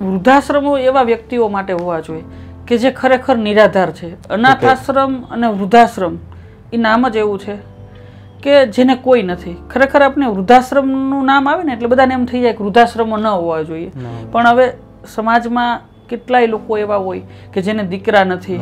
વૃદ્ધાશ્રમો એવા વ્યક્તિઓ માટે હોવા જોઈએ કે જે ખરેખર નિરાધાર છે અનાથાશ્રમ અને વૃદ્ધાશ્રમ એ નામ જ એવું છે કે જેને કોઈ નથી ખરેખર આપણે વૃદ્ધાશ્રમનું નામ આવે ને એટલે બધાને એમ થઈ જાય કે વૃદ્ધાશ્રમો ન હોવા જોઈએ પણ હવે સમાજમાં કેટલાય લોકો એવા હોય કે જેને દીકરા નથી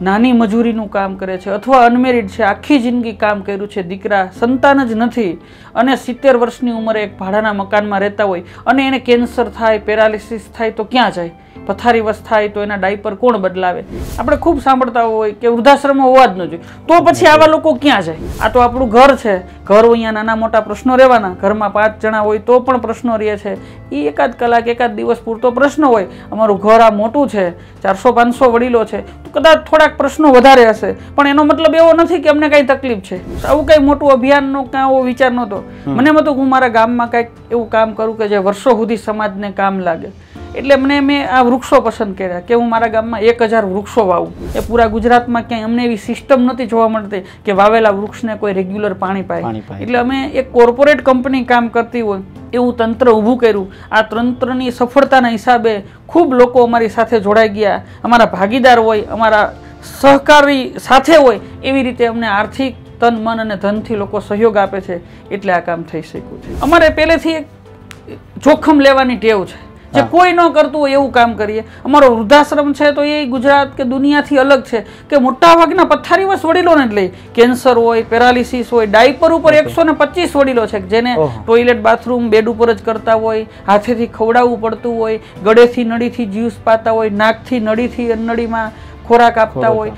નાની મજૂરીનું કામ કરે છે અથવા અનમેરિડ છે આખી જિંદગી કામ કર્યું છે દીકરા સંતાન જ નથી અને સિત્તેર વર્ષની ઉંમરે એક ભાડાના મકાનમાં રહેતા હોય અને એને કેન્સર થાય પેરાલિસિસ થાય તો ક્યાં જાય પથારી વસ થાય તો એના ડાયપર કોણ બદલાવે આપણે ખૂબ સાંભળતા હોય કે વૃદ્ધાશ્રમ હોવા જ ન જોઈએ તો પછી આવા લોકો ક્યાં જાય આ તો આપણું ઘર છે ઘર અહીંયા નાના મોટા પ્રશ્નો રહેવાના ઘરમાં પાંચ જણા હોય તો પણ પ્રશ્નો રહે છે એ એકાદ કલાક એકાદ દિવસ પૂરતો પ્રશ્ન હોય અમારું ઘર આ મોટું છે ચારસો પાંચસો વડીલો છે તો કદાચ થોડાક પ્રશ્નો વધારે હશે પણ એનો મતલબ એવો નથી કે અમને કાંઈ તકલીફ છે આવું કંઈ મોટું અભિયાનનો કાંઈ એવો વિચાર નહોતો મને એમ હું મારા ગામમાં કંઈક એવું કામ કરું કે જે વર્ષો સુધી સમાજને કામ લાગે એટલે અમને મેં આ વૃક્ષો પસંદ કર્યા કે હું મારા ગામમાં એક હજાર વૃક્ષો વાવું એ પૂરા ગુજરાતમાં ક્યાંય અમને એવી સિસ્ટમ નથી જોવા મળતી કે વાવેલા વૃક્ષને કોઈ રેગ્યુલર પાણી પાય એટલે અમે એક કોર્પોરેટ કંપની કામ કરતી હોય એવું તંત્ર ઊભું કર્યું આ તંત્રની સફળતાના હિસાબે ખૂબ લોકો અમારી સાથે જોડાઈ ગયા અમારા ભાગીદાર હોય અમારા સહકારી સાથે હોય એવી રીતે અમને આર્થિક તન મન અને ધનથી લોકો સહયોગ આપે છે એટલે આ કામ થઈ શક્યું છે અમારે પહેલેથી એક જોખમ લેવાની ટેવ છે જે કોઈ ન કરતું હોય એવું કામ કરીએ અમારો વૃદ્ધાશ્રમ છે તો એ ગુજરાત કે દુનિયાથી અલગ છે કે મોટાભાગના પથ્થારીવશ વડીલોને જ લઈ કેન્સર હોય પેરાલિસિસ હોય ડાયપર ઉપર એકસો ને પચીસ વડીલો છે જેને ટોયલેટ બાથરૂમ બેડ ઉપર જ કરતા હોય હાથેથી ખવડાવવું પડતું હોય ગળેથી નળીથી જ્યુસ પાતા હોય નાકથી નળીથી નળીમાં ખોરાક આપતા હોય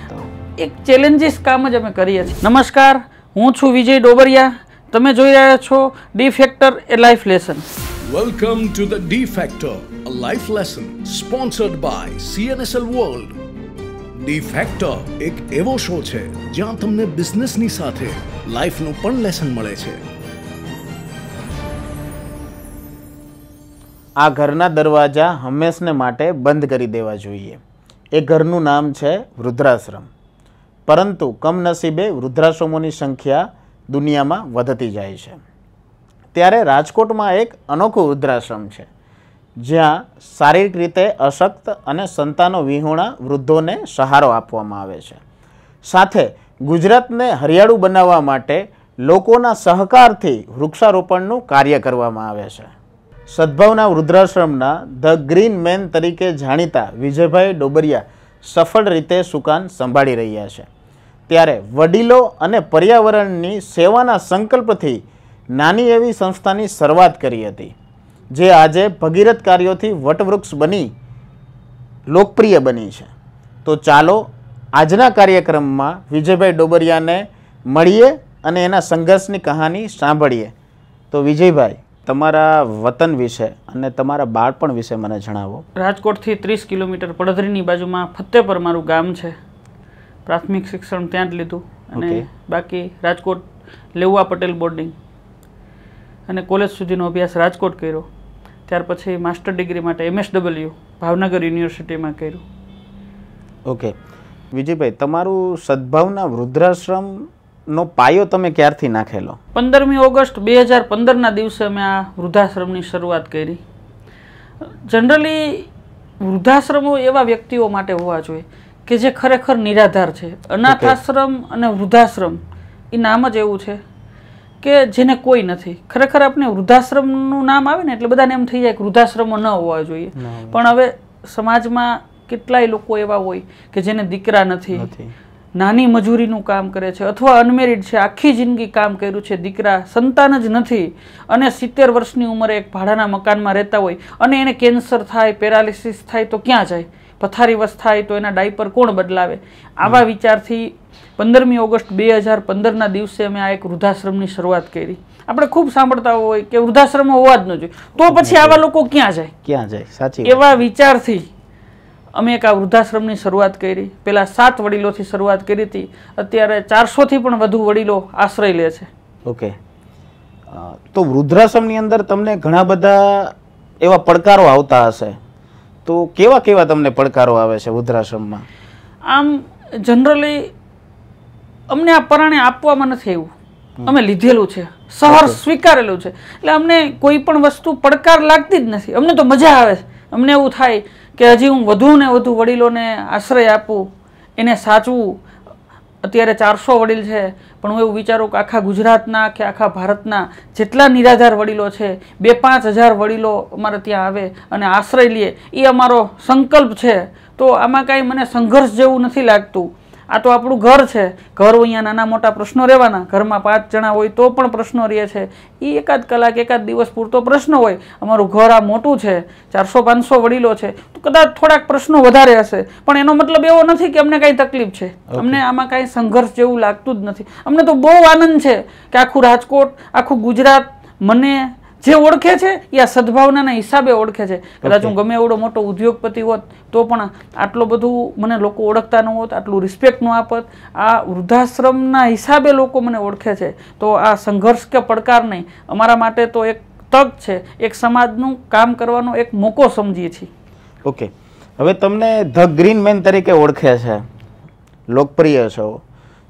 એક ચેલેન્જીસ કામ જ અમે કરીએ છીએ નમસ્કાર હું છું વિજય ડોબરિયા તમે જોઈ રહ્યા છો D factor a life lesson welcome to the D factor a life lesson sponsored by CNSL World. D Factor એક એવો શો છે જ્યાં તમને બિઝનેસની સાથે લાઈફનું પણ લેસન મળે છે આ ઘરના દરવાજા હંમેશને માટે બંધ કરી દેવા જોઈએ એ ઘરનું નામ છે વૃદ્ધાશ્રમ પરંતુ કમનસીબે વૃદ્ધાશ્રમોની સંખ્યા દુનિયામાં વધતી જાય છે ત્યારે રાજકોટમાં એક અનોખો વૃદ્ધાશ્રમ છે જ્યાં શારીરિક રીતે અશક્ત અને સંતાનો વિહોણા વૃદ્ધોને સહારો આપવામાં આવે છે સાથે ગુજરાતને હરિયાળું બનાવવા માટે લોકોના સહકારથી વૃક્ષારોપણનું કાર્ય કરવામાં આવે છે સદભાવના વૃદ્ધાશ્રમના ધ ગ્રીન મેન તરીકે જાણીતા વિજયભાઈ ડોબરિયા સફળ રીતે સુકાન સંભાળી રહ્યા છે ત્યારે વડીલો અને પર્યાવરણની સેવાના સંકલ્પથી નાની એવી સંસ્થાની શરૂઆત કરી હતી જે આજે ભગીરથ કાર્યોથી વટવૃક્ષ બની લોકપ્રિય બની છે તો ચાલો આજના કાર્યક્રમમાં વિજયભાઈ ડોબરિયાને મળીએ અને એના સંઘર્ષની કહાની સાંભળીએ તો વિજયભાઈ તમારા વતન વિશે અને તમારા બાળપણ વિશે મને જણાવો રાજકોટથી ત્રીસ કિલોમીટર પડધરીની બાજુમાં ફતેપર મારું ગામ છે પ્રાથમિક શિક્ષણ ત્યાં જ લીધું અને બાકી રાજકોટ લેવા પટેલ બોર્ડિંગ અને કોલેજ સુધીનો અભ્યાસ રાજકોટ કર્યો ત્યાર પછી માસ્ટર ડિગ્રી માટે એમએસડબલ્યુ ભાવનગર યુનિવર્સિટીમાં કર્યું ઓકે વિજયભાઈ તમારું સદભાવના વૃદ્ધાશ્રમનો પાયો તમે ક્યારથી નાખેલો પંદરમી ઓગસ્ટ બે હજાર પંદરના દિવસે અમે આ વૃદ્ધાશ્રમની શરૂઆત કરી જનરલી વૃદ્ધાશ્રમો એવા વ્યક્તિઓ માટે હોવા જોઈએ કે જે ખરેખર નિરાધાર છે અનાથાશ્રમ અને વૃદ્ધાશ્રમ એ નામ જ એવું છે કે જેને કોઈ નથી ખરેખર આપણે વૃદ્ધાશ્રમનું નામ આવે ને એટલે બધાને એમ થઈ જાય કે વૃદ્ધાશ્રમો ન હોવા જોઈએ પણ હવે સમાજમાં કેટલાય લોકો એવા હોય કે જેને દીકરા નથી નાની મજૂરીનું કામ કરે છે અથવા અનમેરિડ છે આખી જિંદગી કામ કર્યું છે દીકરા સંતાન જ નથી અને સિત્તેર વર્ષની ઉંમરે એક ભાડાના મકાનમાં રહેતા હોય અને એને કેન્સર થાય પેરાલિસિસ થાય તો ક્યાં જાય પથારી વસ્ત થાય તો એના ડાયપર કોણ બદલાવે આવા વિચારથી પંદરમી ઓગસ્ટ બે હજાર પંદરના દિવસે અમે આ એક વૃદ્ધાશ્રમની શરૂઆત કરી આપણે ખૂબ સાંભળતા હોય કે વૃદ્ધાશ્રમ હોવા જ ન જોઈએ તો પછી આવા લોકો ક્યાં જાય ક્યાં જાય સાચી એવા વિચારથી અમે એક આ વૃદ્ધાશ્રમની શરૂઆત કરી પહેલાં સાત વડીલોથી શરૂઆત કરી હતી અત્યારે ચારસોથી પણ વધુ વડીલો આશ્રય લે છે ઓકે તો વૃદ્ધાશ્રમની અંદર તમને ઘણા બધા એવા પડકારો આવતા હશે તો કેવા કેવા તમને પડકારો આવે છે વૃદ્ધાશ્રમમાં આમ જનરલી અમને આ પરાણે આપવામાં નથી એવું અમે લીધેલું છે સહર સ્વીકારેલું છે એટલે અમને કોઈ પણ વસ્તુ પડકાર લાગતી જ નથી અમને તો મજા આવે અમને એવું થાય કે હજી હું વધુ ને વધુ વડીલોને આશ્રય આપું એને સાચવું અત્યારે ચારસો વડીલ છે પણ હું એવું વિચારું કે આખા ગુજરાતના કે આખા ભારતના જેટલા નિરાધાર વડીલો છે બે પાંચ હજાર વડીલો અમારે ત્યાં આવે અને આશ્રય લે એ અમારો સંકલ્પ છે તો આમાં કાંઈ મને સંઘર્ષ જેવું નથી લાગતું આ તો આપણું ઘર છે ઘર અહીંયા નાના મોટા પ્રશ્નો રહેવાના ઘરમાં પાંચ જણા હોય તો પણ પ્રશ્નો રહે છે એ એકાદ કલાક એકાદ દિવસ પૂરતો પ્રશ્ન હોય અમારું ઘર આ મોટું છે ચારસો પાંચસો વડીલો છે તો કદાચ થોડાક પ્રશ્નો વધારે હશે પણ એનો મતલબ એવો નથી કે અમને કાંઈ તકલીફ છે અમને આમાં કાંઈ સંઘર્ષ જેવું લાગતું જ નથી અમને તો બહુ આનંદ છે કે આખું રાજકોટ આખું ગુજરાત મને જે ઓળખે છે એ આ સદભાવનાના હિસાબે ઓળખે છે કદાચ હું ગમે એવડો મોટો ઉદ્યોગપતિ હોત તો પણ આટલું બધું મને લોકો ઓળખતા ન હોત આટલું રિસ્પેક્ટ ન આપત આ વૃદ્ધાશ્રમના હિસાબે લોકો મને ઓળખે છે તો આ સંઘર્ષ કે પડકાર નહીં અમારા માટે તો એક તક છે એક સમાજનું કામ કરવાનો એક મોકો સમજીએ છીએ ઓકે હવે તમને ધ ગ્રીન મેન તરીકે ઓળખે છે લોકપ્રિય છો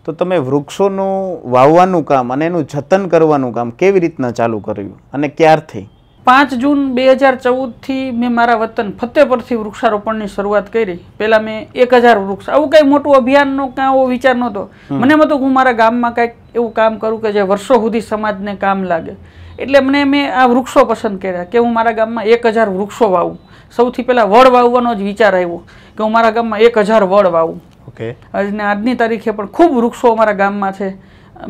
તો તમે વૃક્ષોનું વાવવાનું કામ અને એનું જતન કરવાનું કામ કેવી રીતના ચાલુ કર્યું અને ક્યારથી પાંચ જૂન બે હજાર ચૌદથી મેં મારા વતન ફતેપરથી વૃક્ષારોપણની શરૂઆત કરી પહેલાં મેં એક હજાર વૃક્ષ આવું કંઈ મોટું અભિયાનનો કાંઈ એવો વિચાર નહોતો મને એમ હતું હું મારા ગામમાં કાંઈક એવું કામ કરું કે જે વર્ષો સુધી સમાજને કામ લાગે એટલે મને મેં આ વૃક્ષો પસંદ કર્યા કે હું મારા ગામમાં એક હજાર વૃક્ષો વાવું સૌથી પહેલાં વડ વાવવાનો જ વિચાર આવ્યો કે હું મારા ગામમાં એક હજાર વડ વાવું ઓકે આજની તારીખે પણ ખૂબ વૃક્ષો અમારા ગામમાં છે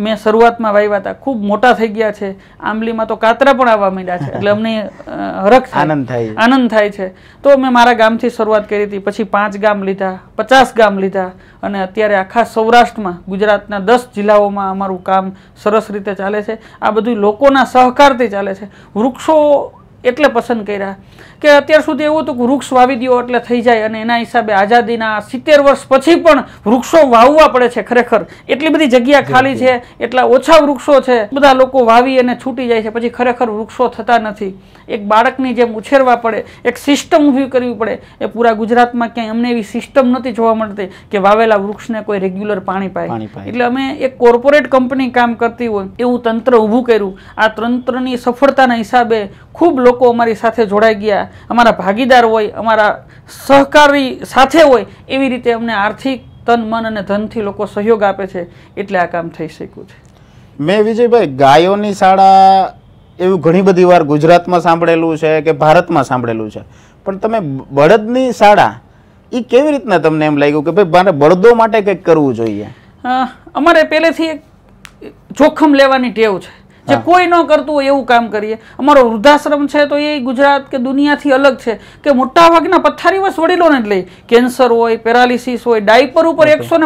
મેં શરૂઆતમાં વાવ્યા હતા ખૂબ મોટા થઈ ગયા છે આંબલીમાં તો કાતરા પણ આવવા માંડ્યા છે એટલે અમને હરખ આનંદ થાય આનંદ થાય છે તો મેં મારા ગામથી શરૂઆત કરી હતી પછી પાંચ ગામ લીધા પચાસ ગામ લીધા અને અત્યારે આખા સૌરાષ્ટ્રમાં ગુજરાતના દસ જિલ્લાઓમાં અમારું કામ સરસ રીતે ચાલે છે આ બધું લોકોના સહકારથી ચાલે છે વૃક્ષો એટલે પસંદ કર્યા કે અત્યાર સુધી એવું હતું કે વૃક્ષ વાવી દો એટલે થઈ જાય અને એના હિસાબે આઝાદીના સિત્તેર વર્ષ પછી પણ વૃક્ષો વાવવા પડે છે ખરેખર એટલી બધી જગ્યા ખાલી છે એટલા ઓછા વૃક્ષો છે બધા લોકો વાવી અને છૂટી જાય છે પછી ખરેખર વૃક્ષો થતા નથી એક બાળકની જેમ ઉછેરવા પડે એક સિસ્ટમ ઊભી કરવી પડે એ પૂરા ગુજરાતમાં ક્યાંય અમને એવી સિસ્ટમ નથી જોવા મળતી કે વાવેલા વૃક્ષને કોઈ રેગ્યુલર પાણી પાય એટલે અમે એક કોર્પોરેટ કંપની કામ કરતી હોય એવું તંત્ર ઊભું કર્યું આ તંત્રની સફળતાના હિસાબે ખૂબ લોકો લોકો અમારી સાથે જોડાઈ ગયા અમારા ભાગીદાર હોય અમારા સહકારી સાથે હોય એવી રીતે અમને આર્થિક તન મન અને ધનથી લોકો સહયોગ આપે છે એટલે આ કામ થઈ શક્યું છે મેં વિજયભાઈ ગાયોની શાળા એવું ઘણી બધી વાર ગુજરાતમાં સાંભળેલું છે કે ભારતમાં સાંભળેલું છે પણ તમે બળદની શાળા એ કેવી રીતના તમને એમ લાગ્યું કે ભાઈ મારે બળદો માટે કંઈક કરવું જોઈએ અમારે પહેલેથી એક જોખમ લેવાની ટેવ છે જે કોઈ ન કરતું હોય એવું કામ કરીએ અમારો વૃદ્ધાશ્રમ છે તો એ ગુજરાત કે દુનિયાથી અલગ છે કે મોટાભાગના પથ્થારીવશ વડીલોને જ લઈ કેન્સર હોય પેરાલિસિસ હોય ડાયપર ઉપર એકસો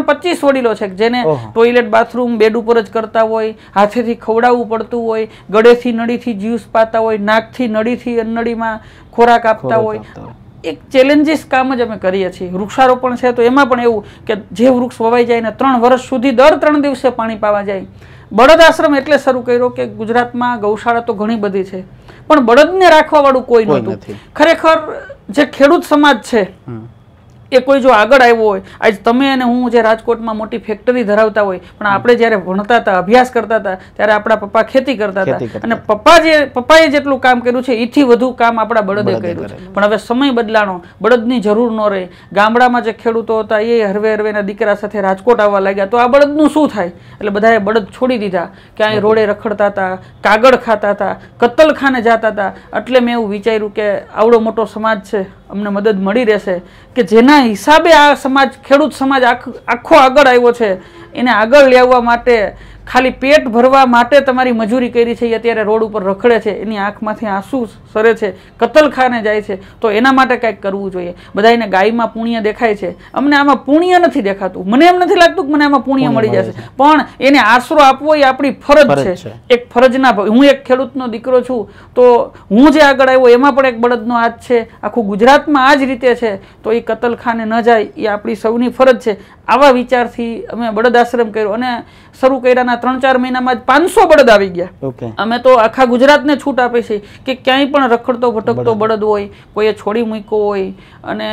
વડીલો છે જેને ટોયલેટ બાથરૂમ બેડ ઉપર જ કરતા હોય હાથેથી ખવડાવવું પડતું હોય ગળેથી નળીથી જ્યુસ પાતા હોય નાકથી નળીથી અન્નડીમાં ખોરાક આપતા હોય એક ચેલેન્જીસ કામ જ અમે કરીએ છીએ વૃક્ષારોપણ છે તો એમાં પણ એવું કે જે વૃક્ષ વવાઈ જાય ને ત્રણ વર્ષ સુધી દર ત્રણ દિવસે પાણી પાવા જાય બળદ આશ્રમ એટલે શરૂ કર્યો કે ગુજરાતમાં ગૌશાળા તો ઘણી બધી છે પણ બળદને વાળું કોઈ નહોતું ખરેખર જે ખેડૂત સમાજ છે એ કોઈ જો આગળ આવ્યો હોય આજ તમે અને હું જે રાજકોટમાં મોટી ફેક્ટરી ધરાવતા હોય પણ આપણે જ્યારે ભણતા હતા અભ્યાસ કરતા હતા ત્યારે આપણા પપ્પા ખેતી કરતા હતા અને પપ્પા જે પપ્પાએ જેટલું કામ કર્યું છે એથી વધુ કામ આપણા બળદે કર્યું છે પણ હવે સમય બદલાણો બળદની જરૂર ન રહે ગામડામાં જે ખેડૂતો હતા એ હરવે હરવેના દીકરા સાથે રાજકોટ આવવા લાગ્યા તો આ બળદનું શું થાય એટલે બધાએ બળદ છોડી દીધા ક્યાંય રોડે રખડતા હતા કાગળ ખાતા હતા કતલખાને જતા હતા એટલે મેં એવું વિચાર્યું કે આવડો મોટો સમાજ છે અમને મદદ મળી રહેશે કે જેના હિસાબે આ સમાજ ખેડૂત સમાજ આખો આગળ આવ્યો છે એને આગળ લેવા માટે ખાલી પેટ ભરવા માટે તમારી મજૂરી કરી છે એ અત્યારે રોડ ઉપર રખડે છે એની આંખમાંથી આંસુ સરે છે કતલખાને જાય છે તો એના માટે કાંઈક કરવું જોઈએ બધા ગાયમાં પુણ્ય દેખાય છે અમને આમાં પુણ્ય નથી દેખાતું મને એમ નથી લાગતું કે મને આમાં પુણ્ય મળી જશે પણ એને આશરો આપવો એ આપણી ફરજ છે એક ફરજના હું એક ખેડૂતનો દીકરો છું તો હું જે આગળ આવ્યો એમાં પણ એક બળદનો આજ છે આખું ગુજરાતમાં આ જ રીતે છે તો એ કતલખાને ન જાય એ આપણી સૌની ફરજ છે આવા વિચારથી અમે બળદ આશ્રમ કર્યો અને શરૂ કર્યાના ત્રણ ચાર મહિનામાં જ પાંચસો બળદ આવી ગયા અમે તો આખા ગુજરાતને છૂટ આપે છે કે ક્યાંય પણ રખડતો ભટકતો બળદ હોય કોઈએ છોડી મૂક્યો હોય અને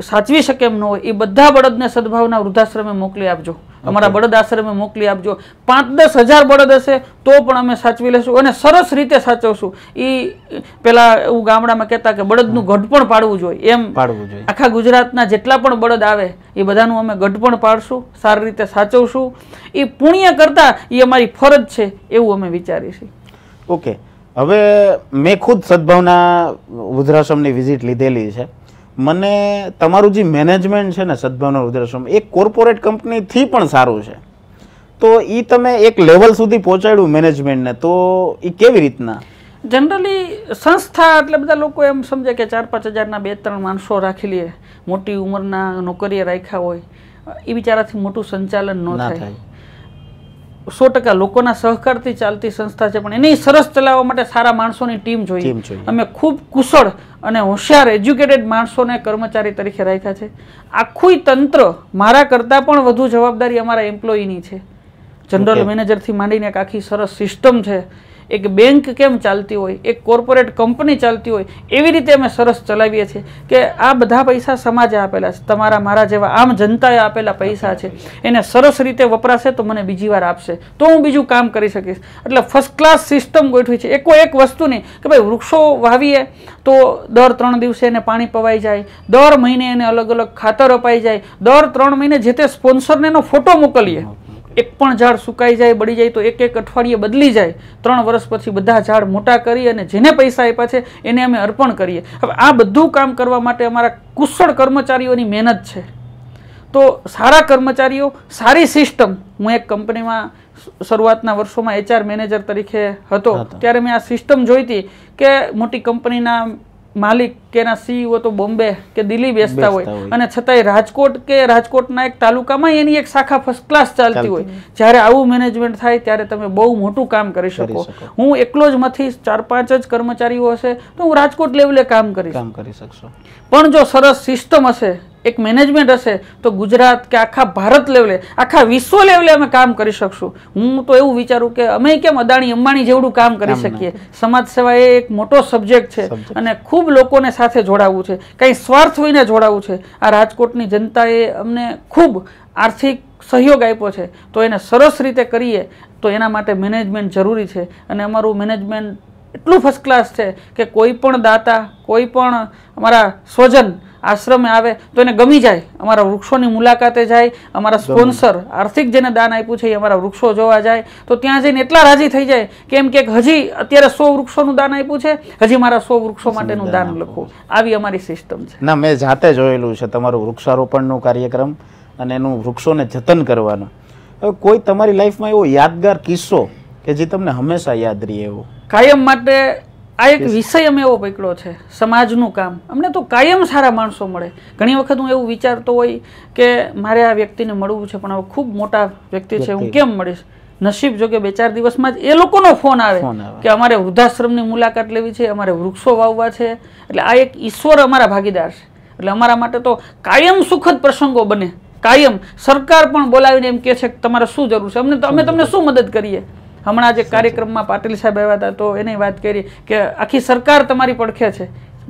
સાચવી શકે એમ ન હોય એ બધા બળદને સદભાવના વૃદ્ધાશ્રમે મોકલી આપજો અમારા બળદ આશ્રમે મોકલી આપજો પાંચ દસ હજાર બળદ હશે તો પણ અમે સાચવી લેશું અને સરસ રીતે સાચવશું એ પેલા એવું ગામડામાં કહેતા કે બળદનું ગઢ પણ પાડવું જોઈએ એમ પાડવું જોઈએ આખા ગુજરાતના જેટલા પણ બળદ આવે એ બધાનું અમે ગઢ પણ પાડશું સારી રીતે સાચવશું એ પુણ્ય કરતાં એ અમારી ફરજ છે એવું અમે વિચારીશું ઓકે હવે મેં ખુદ સદભાવના વૃદ્ધાશ્રમની વિઝિટ લીધેલી છે મને તમારું જે મેનેજમેન્ટ છે ને સદભાવના રુદ્રાશ્રમ એ કોર્પોરેટ કંપનીથી પણ સારું છે તો એ તમે એક લેવલ સુધી પહોંચાડ્યું મેનેજમેન્ટને તો એ કેવી રીતના જનરલી સંસ્થા એટલે બધા લોકો એમ સમજે કે ચાર પાંચ હજારના બે ત્રણ માણસો રાખી લે મોટી ઉંમરના નોકરીએ રાખ્યા હોય એ બિચારાથી મોટું સંચાલન ન થાય સો ટકા લોકોના સહકારથી ચાલતી સંસ્થા છે પણ એને સરસ ચલાવવા માટે સારા માણસોની ટીમ જોઈએ અમે ખૂબ કુશળ અને હોશિયાર એજ્યુકેટેડ માણસોને કર્મચારી તરીકે રાખ્યા છે આખું તંત્ર મારા કરતાં પણ વધુ જવાબદારી અમારા એમ્પ્લોયીની છે જનરલ મેનેજરથી માંડીને એક આખી સરસ સિસ્ટમ છે એક બેંક કેમ ચાલતી હોય એક કોર્પોરેટ કંપની ચાલતી હોય એવી રીતે અમે સરસ ચલાવીએ છીએ કે આ બધા પૈસા સમાજે આપેલા છે તમારા મારા જેવા આમ જનતાએ આપેલા પૈસા છે એને સરસ રીતે વપરાશે તો મને બીજી વાર આપશે તો હું બીજું કામ કરી શકીશ એટલે ફર્સ્ટ ક્લાસ સિસ્ટમ ગોઠવી છે એકો એક વસ્તુ નહીં કે ભાઈ વૃક્ષો વાવીએ તો દર ત્રણ દિવસે એને પાણી પવાઈ જાય દર મહિને એને અલગ અલગ ખાતર અપાઈ જાય દર ત્રણ મહિને જે તે સ્પોન્સરને એનો ફોટો મોકલીએ એક પણ ઝાડ સુકાઈ જાય બળી જાય તો એક એક અઠવાડિયે બદલી જાય ત્રણ વર્ષ પછી બધા ઝાડ મોટા કરી અને જેને પૈસા આપ્યા છે એને અમે અર્પણ કરીએ હવે આ બધું કામ કરવા માટે અમારા કુશળ કર્મચારીઓની મહેનત છે તો સારા કર્મચારીઓ સારી સિસ્ટમ હું એક કંપનીમાં શરૂઆતના વર્ષોમાં એચઆર મેનેજર તરીકે હતો ત્યારે મેં આ સિસ્ટમ જોઈતી કે મોટી કંપનીના માલિક કે એના સીઈઓ e તો બોમ્બે કે દિલ્હી બેસતા હોય અને છતાંય રાજકોટ કે રાજકોટના એક તાલુકામાં એની એક શાખા ફર્સ્ટ ક્લાસ ચાલતી હોય જ્યારે આવું મેનેજમેન્ટ થાય ત્યારે તમે બહુ મોટું કામ કરી શકો હું એકલો જ માંથી ચાર પાંચ જ કર્મચારીઓ હશે તો હું રાજકોટ લેવલે કામ કરી શકશો પણ જો સરસ સિસ્ટમ હશે એક મેનેજમેન્ટ હશે તો ગુજરાત કે આખા ભારત લેવલે આખા વિશ્વ લેવલે અમે કામ કરી શકશું હું તો એવું વિચારું કે અમે કેમ અદાણી અંબાણી જેવડું કામ કરી શકીએ સમાજ સેવા એ એક મોટો સબ્જેક્ટ છે અને ખૂબ લોકોને સાથે જોડાવવું છે કંઈ સ્વાર્થ વિને જોડાવવું છે આ રાજકોટની જનતાએ અમને ખૂબ આર્થિક સહયોગ આપ્યો છે તો એને સરસ રીતે કરીએ તો એના માટે મેનેજમેન્ટ જરૂરી છે અને અમારું મેનેજમેન્ટ એટલું ફર્સ્ટ ક્લાસ છે કે કોઈ પણ દાતા કોઈ પણ અમારા સ્વજન આશ્રમે આવે તો એને ગમી જાય અમારા વૃક્ષોની મુલાકાતે જાય અમારા સ્પોન્સર આર્થિક જેને દાન આપ્યું છે એ અમારા વૃક્ષો જોવા જાય તો ત્યાં જઈને એટલા રાજી થઈ જાય કેમ કે હજી અત્યારે સો વૃક્ષોનું દાન આપ્યું છે હજી મારા સો વૃક્ષો માટેનું દાન લખવું આવી અમારી સિસ્ટમ છે ના મેં જાતે જોયેલું છે તમારું વૃક્ષારોપણનું કાર્યક્રમ અને એનું વૃક્ષોને જતન કરવાનું હવે કોઈ તમારી લાઈફમાં એવો યાદગાર કિસ્સો કે જે તમને હંમેશા યાદ રહી એવો કાયમ માટે આ એક વિષય અમે એવો પકડ્યો છે સમાજનું કામ અમને તો કાયમ સારા માણસો મળે ઘણી વખત હું એવું વિચારતો હોય કે મારે આ વ્યક્તિને મળવું છે પણ હવે ખૂબ મોટા વ્યક્તિ છે હું કેમ મળીશ નસીબ જો બે ચાર દિવસમાં જ એ લોકોનો ફોન આવે કે અમારે વૃદ્ધાશ્રમની મુલાકાત લેવી છે અમારે વૃક્ષો વાવવા છે એટલે આ એક ઈશ્વર અમારા ભાગીદાર છે એટલે અમારા માટે તો કાયમ સુખદ પ્રસંગો બને કાયમ સરકાર પણ બોલાવીને એમ કે છે કે તમારે શું જરૂર છે અમને અમે તમને શું મદદ કરીએ હમણાં જે કાર્યક્રમમાં પાટીલ સાહેબ આવ્યા હતા તો એની વાત કરી કે આખી સરકાર તમારી પડખે છે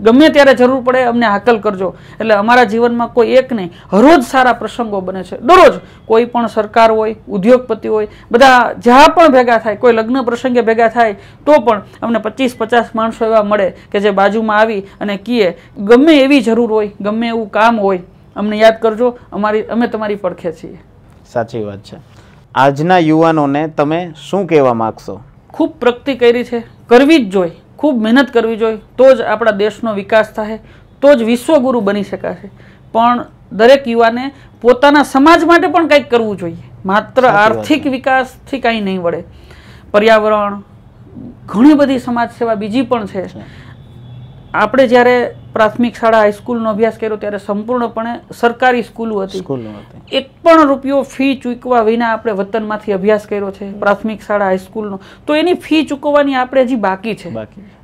ગમે ત્યારે જરૂર પડે અમને હાકલ કરજો એટલે અમારા જીવનમાં કોઈ એક નહીં હરોજ સારા પ્રસંગો બને છે દરરોજ કોઈ પણ સરકાર હોય ઉદ્યોગપતિ હોય બધા જ્યાં પણ ભેગા થાય કોઈ લગ્ન પ્રસંગે ભેગા થાય તો પણ અમને પચીસ પચાસ માણસો એવા મળે કે જે બાજુમાં આવી અને કીએ ગમે એવી જરૂર હોય ગમે એવું કામ હોય અમને યાદ કરજો અમારી અમે તમારી પડખે છીએ સાચી વાત છે આજના યુવાનોને તમે શું કહેવા માગશો ખૂબ પ્રગતિ કરી છે કરવી જ જોઈએ ખૂબ મહેનત કરવી જોઈએ તો જ આપણા દેશનો વિકાસ થાય તો જ વિશ્વગુરુ બની શકાશે પણ દરેક યુવાને પોતાના સમાજ માટે પણ કંઈક કરવું જોઈએ માત્ર આર્થિક વિકાસથી કાંઈ નહીં વળે પર્યાવરણ ઘણી બધી સમાજ સેવા બીજી પણ છે આપણે જ્યારે પ્રાથમિક શાળા હાઈસ્કૂલનો અભ્યાસ કર્યો ત્યારે સંપૂર્ણપણે સરકારી સ્કૂલો હતી એક પણ રૂપિયો ફી ચૂકવા વિના આપણે વતનમાંથી અભ્યાસ કર્યો છે પ્રાથમિક શાળા હાઈસ્કૂલનો તો એની ફી ચૂકવવાની આપણે હજી બાકી છે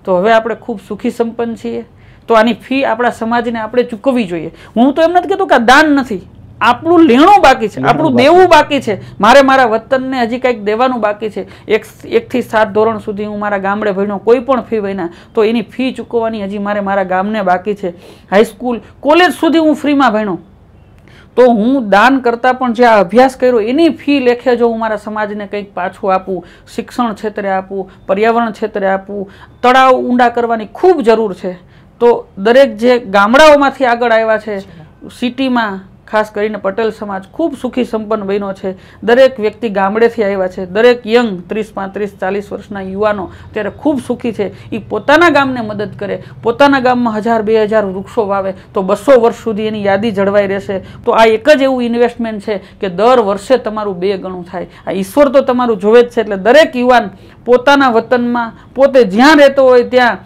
તો હવે આપણે ખૂબ સુખી સંપન્ન છીએ તો આની ફી આપણા સમાજને આપણે ચૂકવવી જોઈએ હું તો એમ નથી કહેતો કે દાન નથી આપણું લેણું બાકી છે આપણું દેવું બાકી છે મારે મારા વતનને હજી કંઈક દેવાનું બાકી છે એક એકથી સાત ધોરણ સુધી હું મારા ગામડે ભણ્યો કોઈ પણ ફી વિના તો એની ફી ચૂકવવાની હજી મારે મારા ગામને બાકી છે હાઈસ્કૂલ કોલેજ સુધી હું ફ્રીમાં ભણ્યો તો હું દાન કરતાં પણ જે આ અભ્યાસ કર્યો એની ફી લેખે જો હું મારા સમાજને કંઈક પાછું આપું શિક્ષણ ક્ષેત્રે આપું પર્યાવરણ ક્ષેત્રે આપું તળાવ ઊંડા કરવાની ખૂબ જરૂર છે તો દરેક જે ગામડાઓમાંથી આગળ આવ્યા છે સિટીમાં ખાસ કરીને પટેલ સમાજ ખૂબ સુખી સંપન્ન બન્યો છે દરેક વ્યક્તિ ગામડેથી આવ્યા છે દરેક યંગ ત્રીસ પાંત્રીસ ચાલીસ વર્ષના યુવાનો અત્યારે ખૂબ સુખી છે એ પોતાના ગામને મદદ કરે પોતાના ગામમાં હજાર બે હજાર વૃક્ષો વાવે તો બસો વર્ષ સુધી એની યાદી જળવાઈ રહેશે તો આ એક જ એવું ઇન્વેસ્ટમેન્ટ છે કે દર વર્ષે તમારું બે ગણું થાય આ ઈશ્વર તો તમારું જોવે જ છે એટલે દરેક યુવાન પોતાના વતનમાં પોતે જ્યાં રહેતો હોય ત્યાં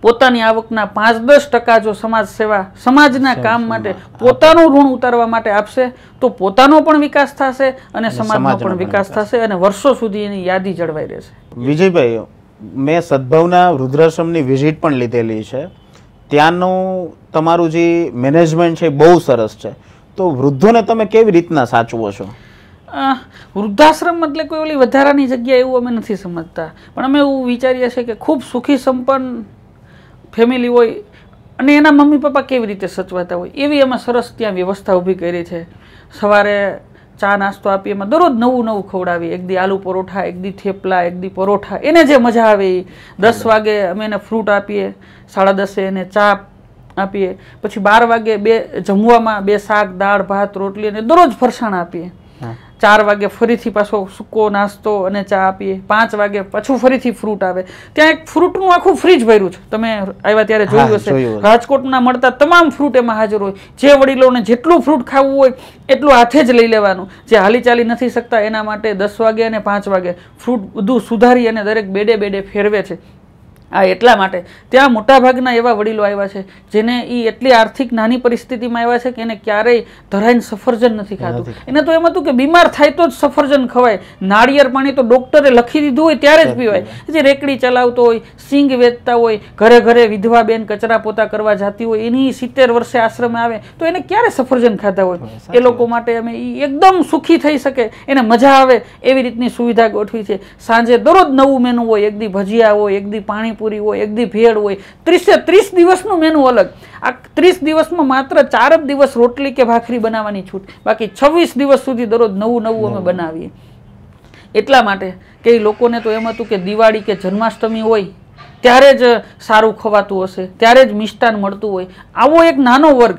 પોતાની આવકના પાંચ દસ ટકા જો સમાજ સેવા સમાજના કામ માટે પોતાનું ઋણ ઉતારવા માટે આપશે તો પોતાનો પણ વિકાસ થશે અને સમાજનો પણ વિકાસ થશે અને વર્ષો સુધી એની યાદી જળવાઈ રહેશે વિજયભાઈ મેં સદભાવના વૃદ્ધાશ્રમની વિઝિટ પણ લીધેલી છે ત્યાંનું તમારું જે મેનેજમેન્ટ છે બહુ સરસ છે તો વૃદ્ધોને તમે કેવી રીતના સાચવો છો વૃદ્ધાશ્રમ એટલે કોઈ ઓલી વધારાની જગ્યા એવું અમે નથી સમજતા પણ અમે એવું વિચારીએ છીએ કે ખૂબ સુખી સંપન્ન ફેમિલી હોય અને એના મમ્મી પપ્પા કેવી રીતે સચવાતા હોય એવી અમે સરસ ત્યાં વ્યવસ્થા ઊભી કરી છે સવારે ચા નાસ્તો આપી એમાં દરરોજ નવું નવું ખવડાવી એક દી આલુ પરોઠા એક દી થેપલા એક દી પરોઠા એને જે મજા આવે એ દસ વાગે અમે એને ફ્રૂટ આપીએ સાડા દસે એને ચા આપીએ પછી બાર વાગે બે જમવામાં બે શાક દાળ ભાત રોટલી અને દરરોજ ફરસાણ આપીએ ચાર વાગે ફરીથી પાછો સૂકો નાસ્તો અને ચા આપીએ પાંચ વાગે પાછું ફરીથી ફ્રૂટ આવે ત્યાં એક ફ્રૂટનું આખું ફ્રીજ ભર્યું છે તમે આવ્યા ત્યારે જોયું હશે રાજકોટના મળતા તમામ ફ્રૂટ એમાં હાજર હોય જે વડીલોને જેટલું ફ્રૂટ ખાવું હોય એટલું હાથે જ લઈ લેવાનું જે હાલી ચાલી નથી શકતા એના માટે દસ વાગે અને પાંચ વાગે ફ્રૂટ બધું સુધારી અને દરેક બેડે બેડે ફેરવે છે આ એટલા માટે ત્યાં મોટાભાગના એવા વડીલો આવ્યા છે જેને એ એટલી આર્થિક નાની પરિસ્થિતિમાં આવ્યા છે કે એને ક્યારેય ધરાઈને સફરજન નથી ખાતું એને તો એમ હતું કે બીમાર થાય તો જ સફરજન ખવાય નાળિયેર પાણી તો ડૉક્ટરે લખી દીધું હોય ત્યારે જ પીવાય જે રેકડી ચલાવતો હોય સિંગ વેચતા હોય ઘરે ઘરે વિધવા બેન કચરા પોતા કરવા જતી હોય એની સિત્તેર વર્ષે આશ્રમે આવે તો એને ક્યારે સફરજન ખાતા હોય એ લોકો માટે અમે એકદમ સુખી થઈ શકે એને મજા આવે એવી રીતની સુવિધા ગોઠવી છે સાંજે દરરોજ નવું મેનુ હોય એક દી ભજીયા હોય એક દી પાણી પાણીપુરી હોય એક દી ભેળ હોય ત્રીસે ત્રીસ દિવસનું મેનુ અલગ આ ત્રીસ દિવસમાં માત્ર ચાર જ દિવસ રોટલી કે ભાખરી બનાવવાની છૂટ બાકી છવ્વીસ દિવસ સુધી દરરોજ નવું નવું અમે બનાવીએ એટલા માટે કે લોકોને તો એમ હતું કે દિવાળી કે જન્માષ્ટમી હોય ત્યારે જ સારું ખવાતું હશે ત્યારે જ મિષ્ટાન મળતું હોય આવો એક નાનો વર્ગ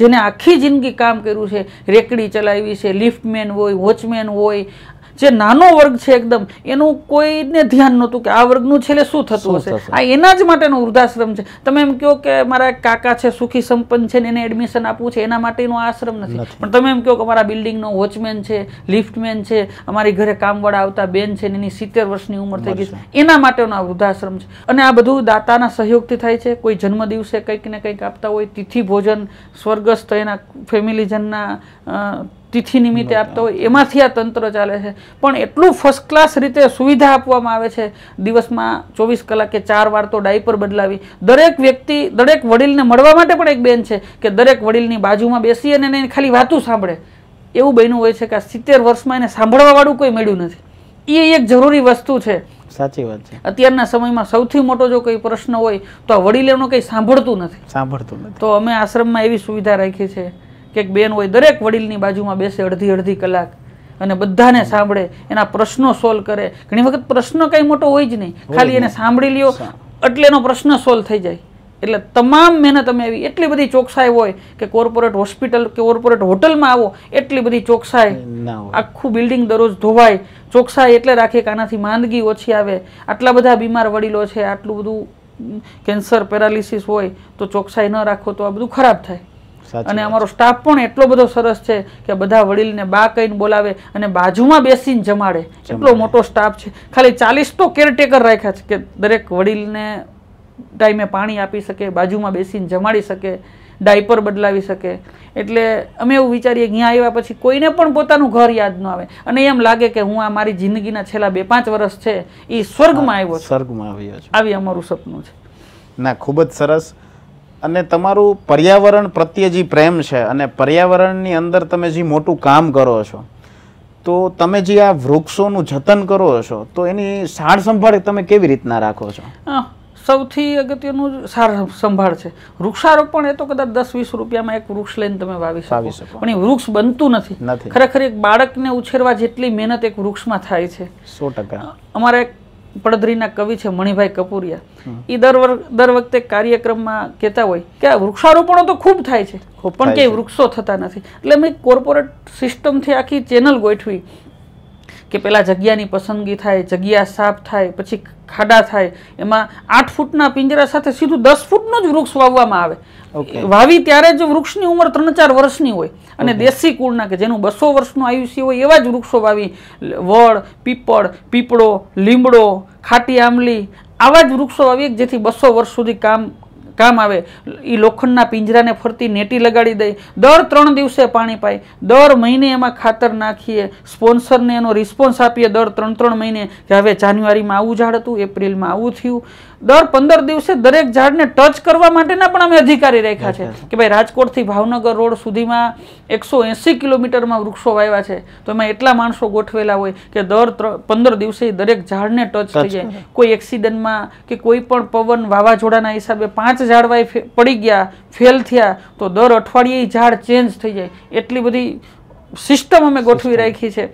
જેને આખી જિંદગી કામ કર્યું છે રેકડી ચલાવી છે લિફ્ટમેન હોય વોચમેન હોય જે નાનો વર્ગ છે એકદમ એનું કોઈને ધ્યાન નહોતું કે આ વર્ગનું છેલ્લે શું થતું હશે આ એના જ માટેનો વૃદ્ધાશ્રમ છે તમે એમ કહો કે મારા કાકા છે સુખી સંપન્ન છે ને એને એડમિશન આપવું છે એના માટેનો આશ્રમ નથી પણ તમે એમ કહો કે અમારા બિલ્ડિંગનો વોચમેન છે લિફ્ટમેન છે અમારી ઘરે કામવાળા આવતા બેન છે એની સિત્તેર વર્ષની ઉંમર થઈ ગઈ છે એના માટેનો આ વૃદ્ધાશ્રમ છે અને આ બધું દાતાના સહયોગથી થાય છે કોઈ જન્મદિવસે કંઈક ને કંઈક આપતા હોય તિથિ ભોજન સ્વર્ગસ્થ એના ફેમિલીજનના તિથિ નિમિત્તે આપતા હોય એમાંથી આ તંત્ર ચાલે છે પણ એટલું ફર્સ્ટ ક્લાસ રીતે સુવિધા આપવામાં આવે છે દિવસમાં ચોવીસ કલાકે ચાર વાર તો ડાયપર બદલાવી દરેક વ્યક્તિ દરેક વડીલને મળવા માટે પણ એક બેન છે કે દરેક વડીલની બાજુમાં બેસી અને એને ખાલી વાતું સાંભળે એવું બન્યું હોય છે કે આ સિત્તેર વર્ષમાં એને સાંભળવાવાળું કોઈ મળ્યું નથી એ એક જરૂરી વસ્તુ છે સાચી વાત છે અત્યારના સમયમાં સૌથી મોટો જો કોઈ પ્રશ્ન હોય તો આ વડીલોનું કંઈ સાંભળતું નથી સાંભળતું નથી તો અમે આશ્રમમાં એવી સુવિધા રાખી છે એક બેન હોય દરેક વડીલની બાજુમાં બેસે અડધી અડધી કલાક અને બધાને સાંભળે એના પ્રશ્નો સોલ્વ કરે ઘણી વખત પ્રશ્ન કંઈ મોટો હોય જ નહીં ખાલી એને સાંભળી લ્યો એટલે એનો પ્રશ્ન સોલ્વ થઈ જાય એટલે તમામ મહેનત અમે આવી એટલી બધી ચોકસાઈ હોય કે કોર્પોરેટ હોસ્પિટલ કે કોર્પોરેટ હોટલમાં આવો એટલી બધી ચોકસાઈ આખું બિલ્ડિંગ દરરોજ ધોવાય ચોકસાઈ એટલે રાખીએ કે આનાથી માંદગી ઓછી આવે આટલા બધા બીમાર વડીલો છે આટલું બધું કેન્સર પેરાલિસિસ હોય તો ચોકસાઈ ન રાખો તો આ બધું ખરાબ થાય અને અમારો સ્ટાફ પણ એટલો બધો સરસ છે કે બધા વડીલને બા કહીને બોલાવે અને બાજુમાં બેસીને જમાડે એટલો મોટો સ્ટાફ છે ખાલી ચાલીસ તો કેરટેકર રાખ્યા છે કે દરેક વડીલને ટાઈમે પાણી આપી શકે બાજુમાં બેસીને જમાડી શકે ડાયપર બદલાવી શકે એટલે અમે એવું વિચારીએ કે અહીંયા આવ્યા પછી કોઈને પણ પોતાનું ઘર યાદ ન આવે અને એમ લાગે કે હું આ મારી જિંદગીના છેલ્લા બે પાંચ વર્ષ છે એ સ્વર્ગમાં આવ્યો સ્વર્ગમાં આવ્યો આવી અમારું સપનું છે ના ખૂબ જ સરસ અને તમારું પર્યાવરણ પ્રત્યે જે પ્રેમ છે અને પર્યાવરણની અંદર તમે જે મોટું કામ કરો છો તો તમે જે આ વૃક્ષોનું જતન કરો છો તો એની સાર સંભાળ તમે કેવી રીતના રાખો છો સૌથી અગત્યનું સાર સંભાળ છે વૃક્ષારોપણ એ તો કદાચ દસ વીસ રૂપિયામાં એક વૃક્ષ લઈને તમે વાવી શકો પણ એ વૃક્ષ બનતું નથી ખરેખર એક બાળકને ઉછેરવા જેટલી મહેનત એક વૃક્ષમાં થાય છે સો ટકા અમારા એક પડદરીના કવિ છે મણિભાઈ કપૂરિયા એ દર દર વખતે કાર્યક્રમમાં કહેતા હોય કે આ વૃક્ષારોપણો તો ખૂબ થાય છે પણ ક્યાંય વૃક્ષો થતા નથી એટલે મેં કોર્પોરેટ સિસ્ટમથી આખી ચેનલ ગોઠવી કે પહેલાં જગ્યાની પસંદગી થાય જગ્યા સાફ થાય પછી ખાડા થાય એમાં આઠ ફૂટના પિંજરા સાથે સીધું દસ ફૂટનું જ વૃક્ષ વાવવામાં આવે વાવી ત્યારે જ વૃક્ષની ઉંમર ત્રણ ચાર વર્ષની હોય અને દેશી કુળના કે જેનું બસો વર્ષનું આયુષ્ય હોય એવા જ વૃક્ષો વાવી વડ પીપળ પીપળો લીમડો ખાટી આંબલી આવા જ વૃક્ષો વાવી જેથી બસો વર્ષ સુધી કામ કામ આવે એ લોખંડના પિંજરાને ફરતી નેટી લગાડી દઈ દર ત્રણ દિવસે પાણી પાય દર મહિને એમાં ખાતર નાખીએ સ્પોન્સરને એનો રિસ્પોન્સ આપીએ દર ત્રણ ત્રણ મહિને કે હવે જાન્યુઆરીમાં આવું ઝાડ હતું એપ્રિલમાં આવું થયું દર પંદર દિવસે દરેક ઝાડને ટચ કરવા માટેના પણ અમે અધિકારી રાખ્યા છે કે ભાઈ રાજકોટથી ભાવનગર રોડ સુધીમાં એકસો એંસી કિલોમીટરમાં વૃક્ષો વાવ્યા છે તો એમાં એટલા માણસો ગોઠવેલા હોય કે દર પંદર દિવસે દરેક ઝાડને ટચ થઈ જાય કોઈ એક્સિડન્ટમાં કે કોઈ પણ પવન વાવાઝોડાના હિસાબે પાંચ ઝાડ પડી ગયા ફેલ થયા તો દર અઠવાડિયે ઝાડ ચેન્જ થઈ જાય એટલી બધી સિસ્ટમ અમે ગોઠવી રાખી છે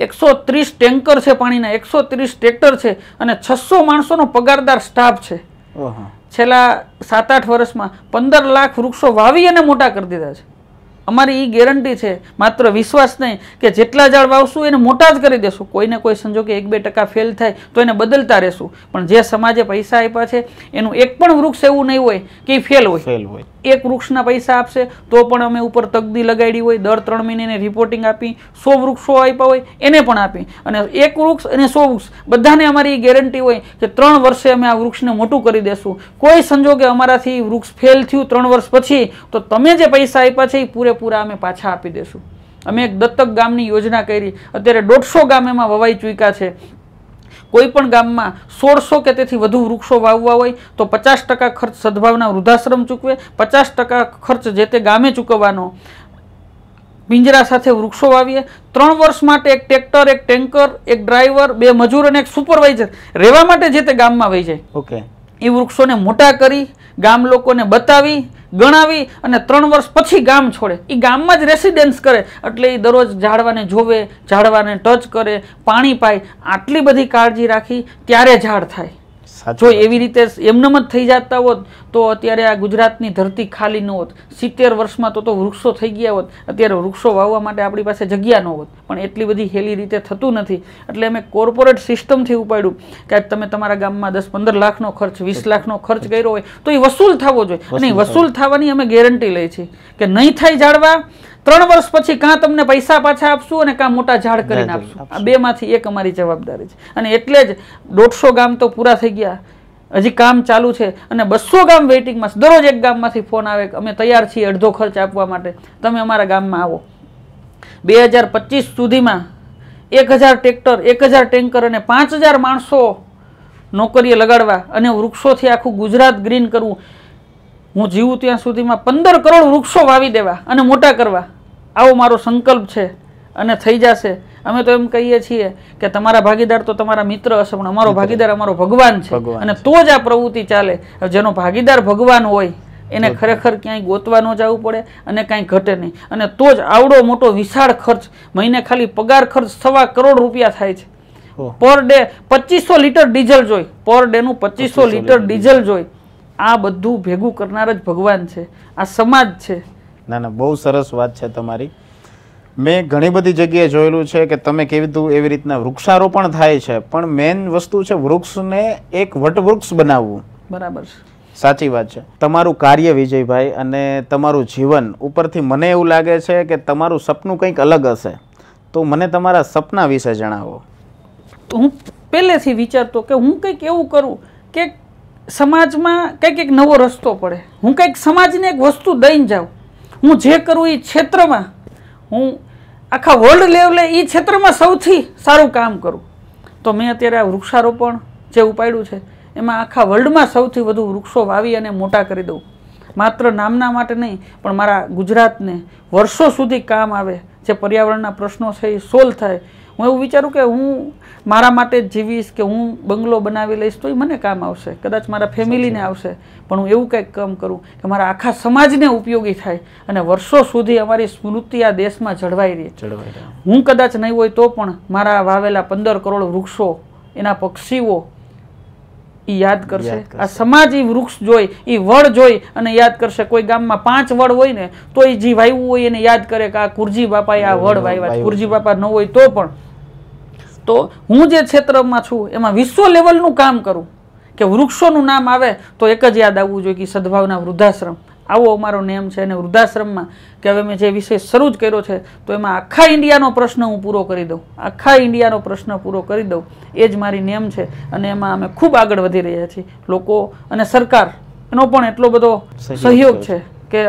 એકસો ત્રીસ ટેન્કર છે પાણીના એકસો ત્રીસ ટ્રેક્ટર છે અને છસો માણસોનો પગારદાર સ્ટાફ છે છેલ્લા સાત આઠ વર્ષમાં પંદર લાખ વૃક્ષો વાવી અને મોટા કરી દીધા છે અમારી એ ગેરંટી છે માત્ર વિશ્વાસ નહીં કે જેટલા ઝાડ વાવશું એને મોટા જ કરી દેશું કોઈને કોઈ સંજોગે એક બે ટકા ફેલ થાય તો એને બદલતા રહેશું પણ જે સમાજે પૈસા આપ્યા છે એનું એક પણ વૃક્ષ એવું નહીં હોય કે એ ફેલ હોય ફેલ હોય એક વૃક્ષના પૈસા આપશે તો પણ અમે ઉપર તકદી લગાડી હોય દર ત્રણ મહિને રિપોર્ટિંગ આપી સો વૃક્ષો આપ્યા હોય એને પણ આપી અને એક વૃક્ષ અને સો વૃક્ષ બધાને અમારી ગેરંટી હોય કે ત્રણ વર્ષે અમે આ વૃક્ષને મોટું કરી દેશું કોઈ સંજોગે અમારાથી વૃક્ષ ફેલ થયું ત્રણ વર્ષ પછી તો તમે જે પૈસા આપ્યા છે એ પૂરેપૂરા અમે પાછા આપી દેશું અમે એક દત્તક ગામની યોજના કરી અત્યારે દોઢસો ગામ એમાં વવાઈ ચૂક્યા છે કોઈપણ ગામમાં સોળસો કે તેથી વધુ વૃક્ષો વાવવા હોય તો પચાસ ટકા ખર્ચ સદભાવના વૃદ્ધાશ્રમ ચૂકવે પચાસ ટકા ખર્ચ જે તે ગામે ચૂકવવાનો પિંજરા સાથે વૃક્ષો વાવીએ ત્રણ વર્ષ માટે એક ટ્રેક્ટર એક ટેન્કર એક ડ્રાઈવર બે મજૂર અને એક સુપરવાઇઝર રહેવા માટે જે તે ગામમાં વહી જાય ઓકે એ વૃક્ષોને મોટા કરી ગામ લોકોને બતાવી ગણાવી અને ત્રણ વર્ષ પછી ગામ છોડે એ ગામમાં જ રેસિડેન્સ કરે એટલે એ દરરોજ ઝાડવાને જોવે ઝાડવાને ટચ કરે પાણી પાય આટલી બધી કાળજી રાખી ત્યારે ઝાડ થાય જો એવી રીતે એમનેમ જ થઈ જતા હોત તો અત્યારે આ ગુજરાતની ધરતી ખાલી ન હોત સિત્તેર વર્ષમાં તો તો વૃક્ષો થઈ ગયા હોત અત્યારે વૃક્ષો વાવવા માટે આપણી પાસે જગ્યા ન હોત પણ એટલી બધી હેલી રીતે થતું નથી એટલે અમે કોર્પોરેટ સિસ્ટમથી ઉપાડ્યું કે તમે તમારા ગામમાં દસ પંદર લાખનો ખર્ચ વીસ લાખનો ખર્ચ કર્યો હોય તો એ વસૂલ થવો જોઈએ અને વસૂલ થવાની અમે ગેરંટી લઈએ છીએ કે નહીં થાય જાળવા ત્રણ વર્ષ પછી કાં તમને પૈસા પાછા આપશું અને કાં મોટા ઝાડ કરીને આપશું આ બેમાંથી એક અમારી જવાબદારી છે અને એટલે જ દોઢસો ગામ તો પૂરા થઈ ગયા હજી કામ ચાલુ છે અને બસો ગામ વેઇટિંગમાં દરરોજ એક ગામમાંથી ફોન આવે અમે તૈયાર છીએ અડધો ખર્ચ આપવા માટે તમે અમારા ગામમાં આવો બે હજાર પચીસ સુધીમાં એક હજાર ટ્રેક્ટર એક હજાર ટેન્કર અને પાંચ હજાર માણસો નોકરીએ લગાડવા અને વૃક્ષોથી આખું ગુજરાત ગ્રીન કરવું હું જીવું ત્યાં સુધીમાં પંદર કરોડ વૃક્ષો વાવી દેવા અને મોટા કરવા આવો મારો સંકલ્પ છે અને થઈ જશે અમે તો એમ કહીએ છીએ કે તમારા ભાગીદાર તો તમારા મિત્ર હશે પણ અમારો ભાગીદાર અમારો ભગવાન છે અને તો જ આ પ્રવૃત્તિ ચાલે જેનો ભાગીદાર ભગવાન હોય એને ખરેખર ક્યાંય ગોતવા ન જવું પડે અને કાંઈ ઘટે નહીં અને તો જ આવડો મોટો વિશાળ ખર્ચ મહિને ખાલી પગાર ખર્ચ સવા કરોડ રૂપિયા થાય છે પર ડે પચીસો લીટર ડીઝલ જોઈ પર ડેનું પચીસો લીટર ડીઝલ જોઈ આ બધું ભેગું કરનાર જ ભગવાન છે આ સમાજ છે ના ના બહુ સરસ વાત છે તમારી મેં ઘણી બધી જગ્યાએ જોયેલું છે કે તમે કીધું એવી રીતના વૃક્ષારોપણ થાય છે પણ મેઇન વસ્તુ છે વૃક્ષને એક વટવૃક્ષ બનાવવું બરાબર સાચી વાત છે તમારું કાર્ય વિજયભાઈ અને તમારું જીવન ઉપરથી મને એવું લાગે છે કે તમારું સપનું કંઈક અલગ હશે તો મને તમારા સપના વિશે જણાવો હું પહેલેથી વિચારતો કે હું કંઈક એવું કરું કે સમાજમાં કંઈક એક નવો રસ્તો પડે હું કંઈક સમાજને એક વસ્તુ દઈને જાઉં હું જે કરું એ ક્ષેત્રમાં હું આખા વર્લ્ડ લેવલે એ ક્ષેત્રમાં સૌથી સારું કામ કરું તો મેં અત્યારે આ વૃક્ષારોપણ જે ઉપાડ્યું છે એમાં આખા વર્લ્ડમાં સૌથી વધુ વૃક્ષો વાવી અને મોટા કરી દઉં માત્ર નામના માટે નહીં પણ મારા ગુજરાતને વર્ષો સુધી કામ આવે જે પર્યાવરણના પ્રશ્નો છે એ સોલ્વ થાય હું એવું વિચારું કે હું મારા માટે જ જીવીશ કે હું બંગલો બનાવી લઈશ તો એ મને કામ આવશે કદાચ મારા ફેમિલીને આવશે પણ હું એવું કંઈક કામ કરું કે મારા આખા સમાજને ઉપયોગી થાય અને વર્ષો સુધી અમારી સ્મૃતિ આ દેશમાં જળવાઈ રહી હું કદાચ નહીં હોય તો પણ મારા વાવેલા પંદર કરોડ વૃક્ષો એના પક્ષીઓ એ યાદ કરશે આ સમાજ એ વૃક્ષ જોઈ એ વડ જોઈ અને યાદ કરશે કોઈ ગામમાં પાંચ વડ હોય ને તો એ જે વાવ્યું હોય એને યાદ કરે કે આ કુરજી બાપાએ આ વડ વાવ્યા કુરજી બાપા ન હોય તો પણ તો હું જે ક્ષેત્રમાં છું એમાં વિશ્વ લેવલનું કામ કરું કે વૃક્ષોનું નામ આવે તો એક જ યાદ આવવું જોઈએ કે સદભાવના વૃદ્ધાશ્રમ આવો અમારો નેમ છે અને વૃદ્ધાશ્રમમાં કે હવે મેં જે વિષય શરૂ જ કર્યો છે તો એમાં આખા ઇન્ડિયાનો પ્રશ્ન હું પૂરો કરી દઉં આખા ઇન્ડિયાનો પ્રશ્ન પૂરો કરી દઉં એ જ મારી નેમ છે અને એમાં અમે ખૂબ આગળ વધી રહ્યા છીએ લોકો અને સરકાર એનો પણ એટલો બધો સહયોગ છે કે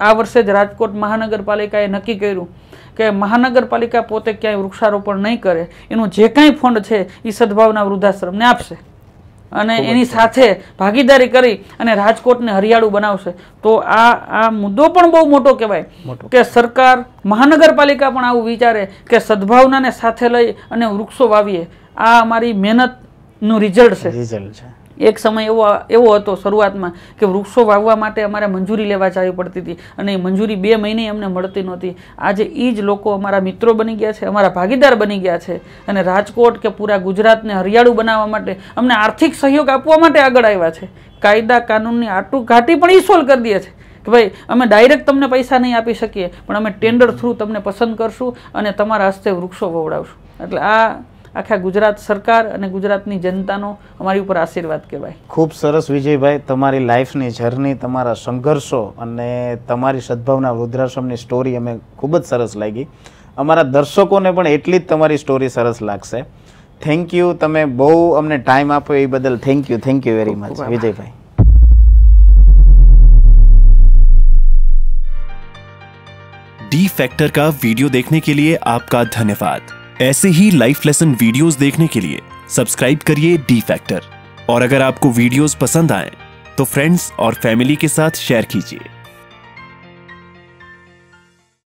આ વર્ષે જ રાજકોટ મહાનગરપાલિકાએ નક્કી કર્યું કે મહાનગરપાલિકા પોતે ક્યાંય વૃક્ષારોપણ નહીં કરે એનું જે કાંઈ ફંડ છે એ સદભાવના વૃદ્ધાશ્રમને આપશે અને એની સાથે ભાગીદારી કરી અને રાજકોટને હરિયાળું બનાવશે તો આ આ મુદ્દો પણ બહુ મોટો કહેવાય કે સરકાર મહાનગરપાલિકા પણ આવું વિચારે કે સદભાવનાને સાથે લઈ અને વૃક્ષો વાવીએ આ અમારી મહેનતનું રિઝલ્ટ છે રિઝલ્ટ છે એક સમય એવો એવો હતો શરૂઆતમાં કે વૃક્ષો વાવવા માટે અમારે મંજૂરી લેવા જવી પડતી હતી અને એ મંજૂરી બે મહિને અમને મળતી નહોતી આજે એ જ લોકો અમારા મિત્રો બની ગયા છે અમારા ભાગીદાર બની ગયા છે અને રાજકોટ કે પૂરા ગુજરાતને હરિયાળું બનાવવા માટે અમને આર્થિક સહયોગ આપવા માટે આગળ આવ્યા છે કાયદા કાનૂનની આટું ઘાટી પણ એ સોલ્વ કરી દે છે કે ભાઈ અમે ડાયરેક્ટ તમને પૈસા નહીં આપી શકીએ પણ અમે ટેન્ડર થ્રુ તમને પસંદ કરશું અને તમારા હસ્તે વૃક્ષો વવડાવશું એટલે આ આખા ગુજરાત સરકાર અને ગુજરાતની જનતાનો અમારી ઉપર આશીર્વાદ કહેવાય ખૂબ સરસ વિજયભાઈ તમારી લાઈફની જર્ની તમારા સંઘર્ષો અને તમારી સદભાવના વૃદ્ધાશ્રમની સ્ટોરી અમે ખૂબ જ સરસ લાગી અમારા દર્શકોને પણ એટલી જ તમારી સ્ટોરી સરસ લાગશે થેન્ક યુ તમે બહુ અમને ટાઈમ આપો એ બદલ thank you thank you very much વિજયભાઈ डी फैक्टर का वीडियो देखने के लिए आपका धन्यवाद ऐसे ही लाइफ लेसन वीडियोस देखने के लिए सब्सक्राइब करिए डी फैक्टर और अगर आपको वीडियोस पसंद आए तो फ्रेंड्स और फैमिली के साथ शेयर कीजिए